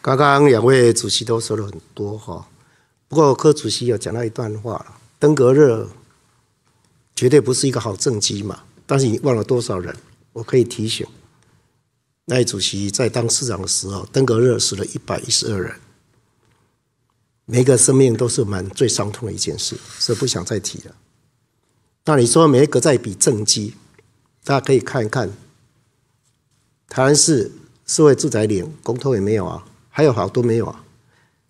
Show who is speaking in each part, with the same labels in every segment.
Speaker 1: 刚刚两位主席都说了很多哈，不过柯主席有讲到一段话登革热绝对不是一个好政绩嘛，但是你忘了多少人？我可以提醒，赖主席在当市长的时候，登革热死了一百一十二人。每个生命都是蛮最伤痛的一件事，是不想再提了。那你说每一个在比政绩，大家可以看一看，台南市社会住宅连公投也没有啊。还有好多没有啊！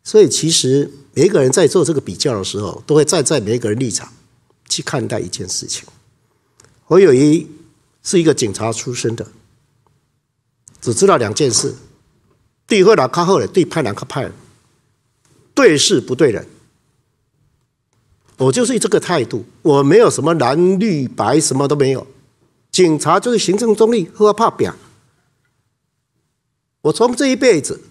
Speaker 1: 所以其实每一个人在做这个比较的时候，都会站在每一个人立场去看待一件事情。我有一是一个警察出身的，只知道两件事：对喝两口后的，对派两个派对事不对人。我就是这个态度，我没有什么蓝绿白，什么都没有。警察就是行政中立，喝怕表。我从这一辈子。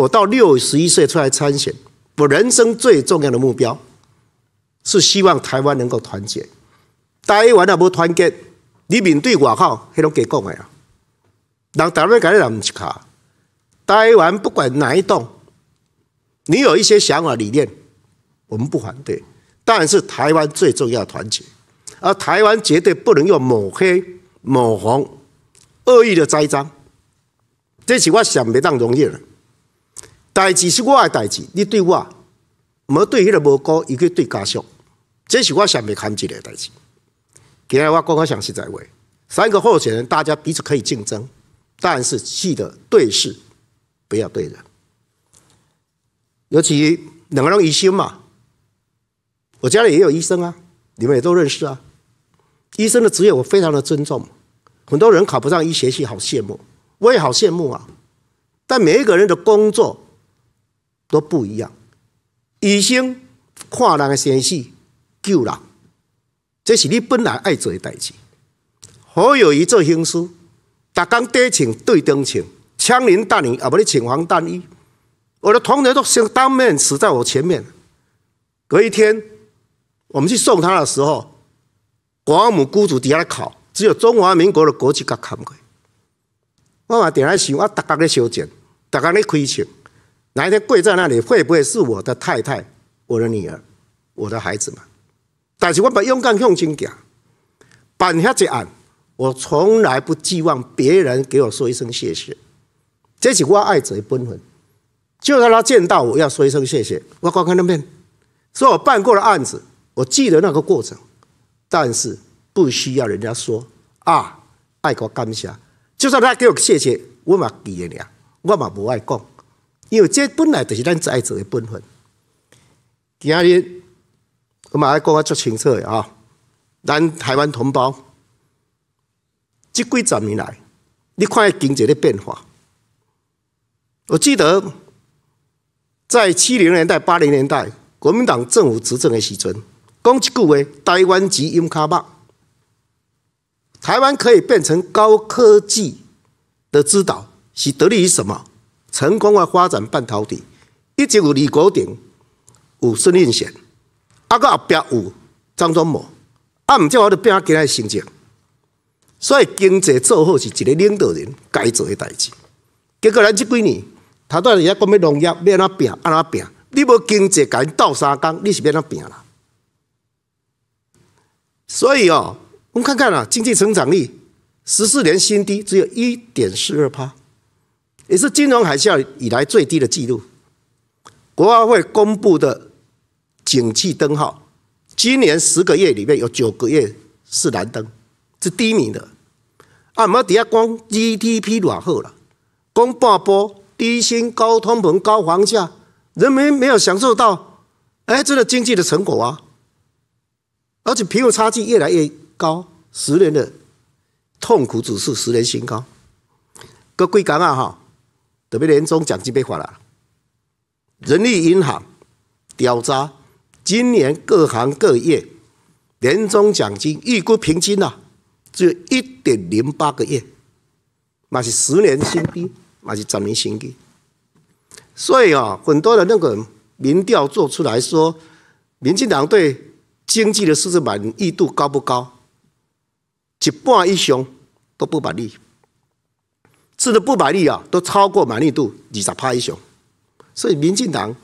Speaker 1: 我到六十一岁出来参选，我人生最重要的目标是希望台湾能够团结。台湾若不团结，你面对外口，迄拢结果的啊。人台湾家咧人毋是卡，台湾不管哪一栋，你有一些想法理念，我们不反对。但是台湾最重要团结，而台湾绝对不能用抹黑、抹红、恶意的栽赃，这是我想没当容易了。代志是我的代志，你对我没对，迄个无辜，一个对家属，这是我想袂看见的代志。接下我刚刚想是在位三个候选人，大家彼此可以竞争，但是记得对事不要对人，尤其两个人医生嘛。我家里也有医生啊，你们也都认识啊。医生的职业我非常的尊重，很多人考不上医学系好羡慕，我也好羡慕啊。但每一个人的工作。都不一样。医生看人的生死，救人，这是你本来爱做的代志。好有一做行书，大家低枪对灯请，枪林弹雨啊，不咧请黄弹衣。我的同学都当面死在我前面。隔一天，我们去送他的时候，寡母孤主底下考，只有中华民国的国旗敢看过。我嘛，定来想？我大家咧烧钱，大家咧开枪，哪一天跪在那里，会不会是我的太太、我的女儿、我的孩子们？但是我把勇敢用轻点，办下这案，我从来不寄望别人给我说一声谢谢。这是我爱者的本分。就算他见到我要说一声谢谢，我看看那边，说我办过了案子，我记得那个过程，但是不需要人家说啊，爱国感谢。就算他给我谢谢，我嘛记咧，我嘛不爱讲。因为这本来就是咱在做的本分。今日我嘛要讲个足清楚的啊，咱台湾同胞，这几十年来，你看经济的变化。我记得在七零年代、八零年代，国民党政府执政的时阵，讲一句话：台湾及因卡棒，台湾可以变成高科技的指导，是得力于什么？成功啊！发展半导体，一直有李国鼎、有孙运贤，啊个后伯有张忠谋，啊唔少我得拼啊，仔他心情。所以经济做好是一个领导人该做诶代志。结果咱这几年头段时遐讲要农业要安怎变安怎变，你要经济甲因斗相讲，你是安怎变啦？所以哦，我们看看啊，经济成长率十四年新低，只有一点四二趴。也是金融海啸以来最低的记录。国奥会公布的景气灯号，今年十个月里面有九个月是蓝灯，是低迷的。阿毛底下讲 GDP 落后了，讲半波低薪、高通膨、高房价，人民没有享受到哎，这个经济的成果啊。而且贫富差距越来越高，十年的痛苦指数十年新高。各贵港啊哈！特别年终奖金被发了，人民银行调查今年各行各业年终奖金预估平均呐，只一点零八个月，那是十年新低，那是十年新低。所以啊，很多的那个民调做出来说，民进党对经济的数字满意度高不高？一半以上都不满意。甚至不满意啊，都超过满意度，你咋怕一熊？所以民进党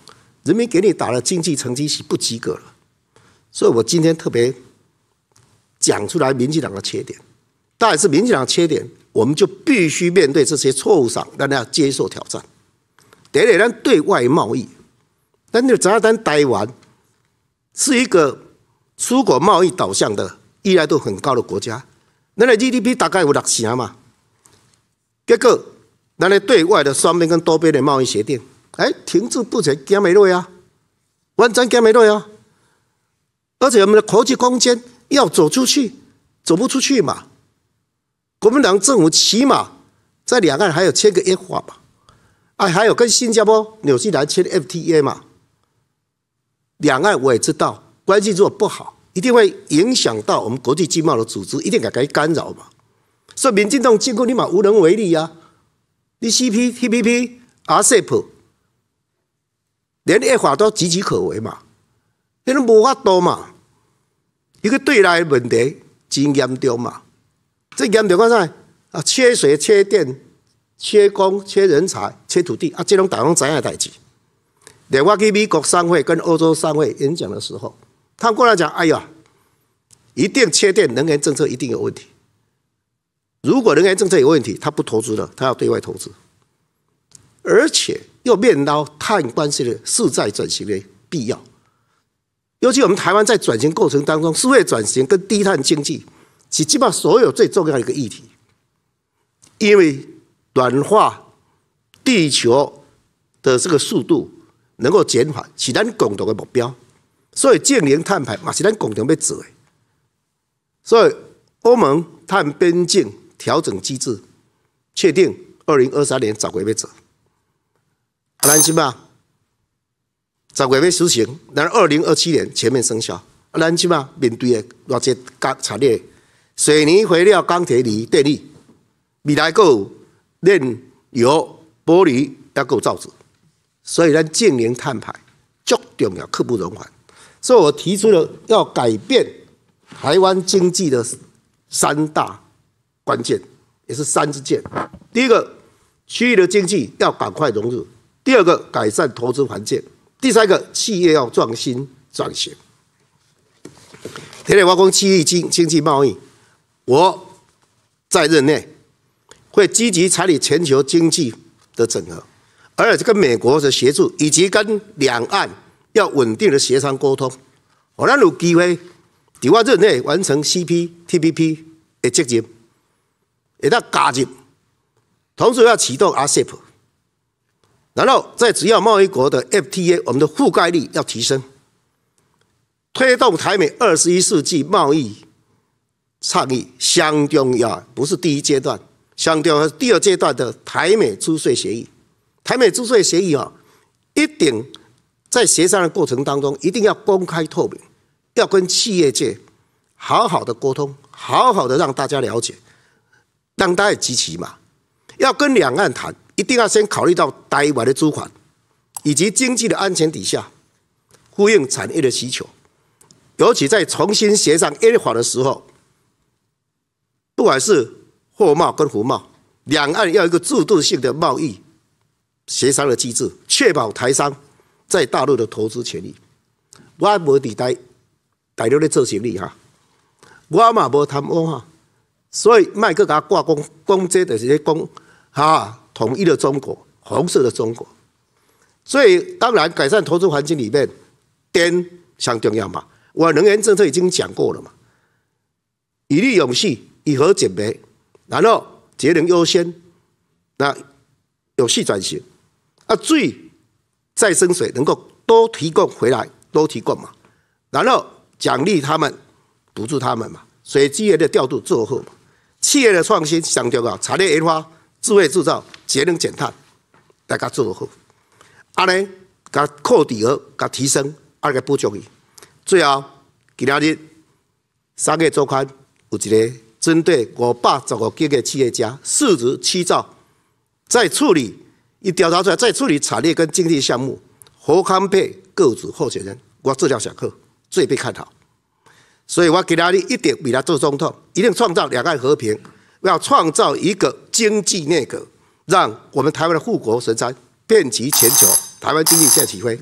Speaker 1: 人民给你打了经济成绩是不及格了。所以我今天特别讲出来民进党的缺点，但是民进党缺点，我们就必须面对这些错误上，大家接受挑战。第二，咱对外贸易，咱那咱台湾是一个出口贸易导向的、依赖度很高的国家，那 GDP 大概有六成嘛。结果，咱的对外的双边跟多边的贸易协定，哎，停滞不前，加没落呀，完全加没落呀。而且我们的国际空间要走出去，走不出去嘛。国民党政府起码在两岸还有签个一法嘛，哎，还有跟新加坡、纽西兰签 FTA 嘛。两岸我也知道，关系如果不好，一定会影响到我们国际经贸的组织，一定给它干扰嘛。说明，政党几乎你嘛无能为力呀！你 C P T P P 阿塞 P 连立法都岌岌可危嘛！你都无法度嘛！一个对内问题真严重嘛！这严重看啥？啊，缺水、缺电、缺工、缺人才、缺土地，啊，这种台知怎样代志？连我去美国商会跟欧洲商会演讲的时候，他过来讲：“哎呀，一定缺电，能源政策一定有问题。”如果能源政策有问题，他不投资了，他要对外投资，而且又临到碳关系的势在转型的必要。尤其我们台湾在转型过程当中，数位转型跟低碳经济是基本上所有最重要的一个议题。因为软化地球的这个速度能够减缓，是咱共同的目标。所以净零碳排嘛是咱共同要做的。所以欧盟碳边境。调整机制，确定二零二三年法规为啊，安心吧，法规会实行，但二零二七年全面生效。啊，安心吧，面对的那些钢产业、水泥、肥料、钢铁、锂、电力、米来够、炼油、玻璃、来够造纸，所以咱今年碳排，最重要，刻不容缓。所以我提出了要改变台湾经济的三大。关键也是三支箭：第一个，区域的经济要赶快融入；第二个，改善投资环境；第三个，企业要创新转型。铁路、化工、区域经经济贸易，我在任内会积极参理全球经济的整合，而且跟美国的协助，以及跟两岸要稳定的协商沟通。我若有机会，在我任内完成 CPTPP 的接任。也要加入，同时要启动 RCEP，然后在主要贸易国的 FTA，我们的覆盖率要提升，推动台美二十一世纪贸易倡议，相中要，不是第一阶段，相要第二阶段的台美租税协议。台美租税协议啊，一定在协商的过程当中，一定要公开透明，要跟企业界好好的沟通，好好的让大家了解。让大家集齐嘛，要跟两岸谈，一定要先考虑到台湾的主权以及经济的安全底下，呼应产业的需求，尤其在重新协商 a 法的时候，不管是货贸跟服贸，两岸要一个制度性的贸易协商的机制，确保台商在大陆的投资权益。我无抵台，大陆咧做生意哈，我嘛无贪污哈。所以麦克给他挂攻工资的这些攻，啊，统一的中国，红色的中国。所以当然改善投资环境里面，电上重要嘛。我能源政策已经讲过了嘛，以利永续，以和减煤，然后节能优先，那有序转型，啊最再生水能够多提供回来，多提供嘛，然后奖励他们，补助他们嘛，水资源的调度做后嘛。企业的创新强调个产业研发、智慧制造、节能减碳，大家做得好，安呢，甲扩地额，甲提升，阿个补骤伊。最后，今日三个周刊有一个针对五百十五级的企业家市值七兆，在处理一调查出来，在处理产业跟经济项目，何康配各自候选人，我资料讲课最被看好。所以我给给他一点，比他做总统，一定创造两岸和平，要创造一个经济内阁，让我们台湾的护国神山遍及全球，台湾经济现在起飞。